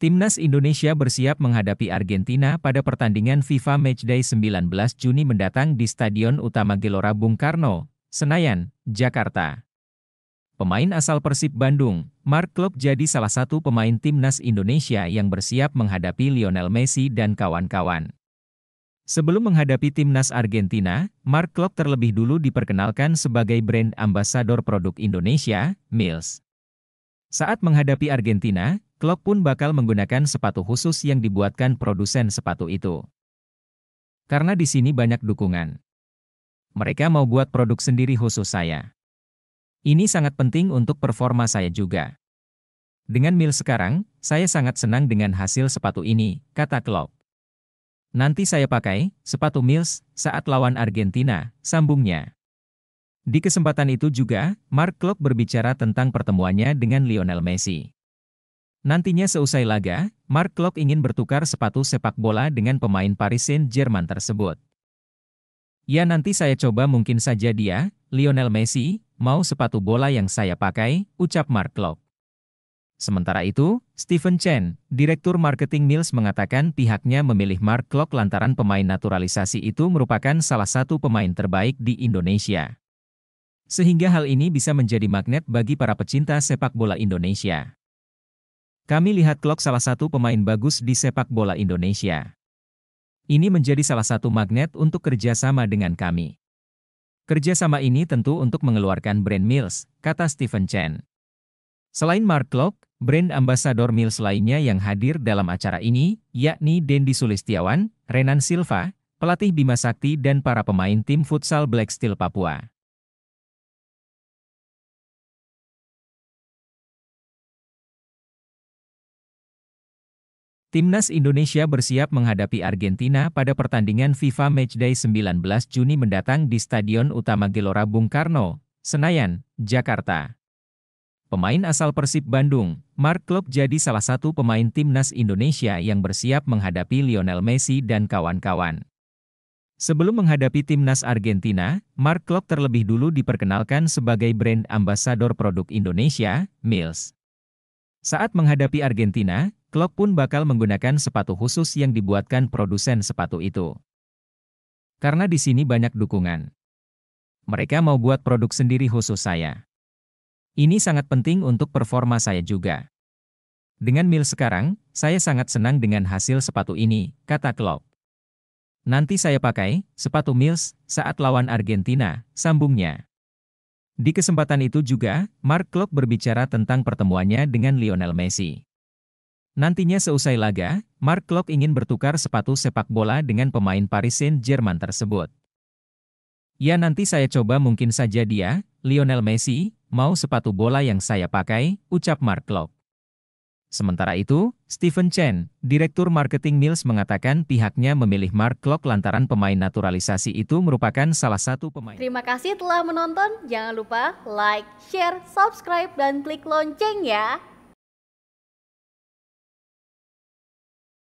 Timnas Indonesia bersiap menghadapi Argentina pada pertandingan FIFA Matchday 19 Juni mendatang di Stadion Utama Gelora Bung Karno, Senayan, Jakarta. Pemain asal Persib Bandung, Mark Klopp jadi salah satu pemain timnas Indonesia yang bersiap menghadapi Lionel Messi dan kawan-kawan. Sebelum menghadapi timnas Argentina, Mark Klopp terlebih dulu diperkenalkan sebagai brand ambasador produk Indonesia, Mills. Saat menghadapi Argentina, Klopp pun bakal menggunakan sepatu khusus yang dibuatkan produsen sepatu itu. Karena di sini banyak dukungan. Mereka mau buat produk sendiri khusus saya. Ini sangat penting untuk performa saya juga. Dengan mil sekarang, saya sangat senang dengan hasil sepatu ini, kata Klopp. Nanti saya pakai sepatu Mills saat lawan Argentina, sambungnya. Di kesempatan itu juga, Mark Klopp berbicara tentang pertemuannya dengan Lionel Messi. Nantinya seusai laga, Mark Klopp ingin bertukar sepatu sepak bola dengan pemain Paris Saint-Germain tersebut. Ya nanti saya coba mungkin saja dia, Lionel Messi, mau sepatu bola yang saya pakai, ucap Mark Klopp. Sementara itu, Stephen Chen, Direktur Marketing Mills mengatakan pihaknya memilih Mark Klopp lantaran pemain naturalisasi itu merupakan salah satu pemain terbaik di Indonesia. Sehingga hal ini bisa menjadi magnet bagi para pecinta sepak bola Indonesia. Kami lihat Klok salah satu pemain bagus di sepak bola Indonesia. Ini menjadi salah satu magnet untuk kerjasama dengan kami. Kerjasama ini tentu untuk mengeluarkan brand Mills, kata Stephen Chen. Selain Mark Klok, brand ambasador Mills lainnya yang hadir dalam acara ini, yakni Dendi Sulistiawan, Renan Silva, pelatih Bima Sakti dan para pemain tim futsal Black Steel Papua. Timnas Indonesia bersiap menghadapi Argentina pada pertandingan FIFA Matchday 19 Juni mendatang di Stadion Utama Gelora Bung Karno, Senayan, Jakarta. Pemain asal Persib Bandung, Mark Klopp jadi salah satu pemain timnas Indonesia yang bersiap menghadapi Lionel Messi dan kawan-kawan. Sebelum menghadapi timnas Argentina, Mark Klopp terlebih dulu diperkenalkan sebagai brand ambasador produk Indonesia, Mills. Saat menghadapi Argentina, Klopp pun bakal menggunakan sepatu khusus yang dibuatkan produsen sepatu itu. Karena di sini banyak dukungan. Mereka mau buat produk sendiri khusus saya. Ini sangat penting untuk performa saya juga. Dengan mil sekarang, saya sangat senang dengan hasil sepatu ini, kata Klopp. Nanti saya pakai sepatu Mills saat lawan Argentina, sambungnya. Di kesempatan itu juga, Mark Klopp berbicara tentang pertemuannya dengan Lionel Messi. Nantinya seusai laga, Mark Klopp ingin bertukar sepatu sepak bola dengan pemain Paris Saint-Germain tersebut. Ya nanti saya coba mungkin saja dia, Lionel Messi, mau sepatu bola yang saya pakai, ucap Mark Klopp. Sementara itu, Stephen Chen, Direktur Marketing Mills mengatakan pihaknya memilih Mark Klopp lantaran pemain naturalisasi itu merupakan salah satu pemain. Terima kasih telah menonton, jangan lupa like, share, subscribe, dan klik lonceng ya.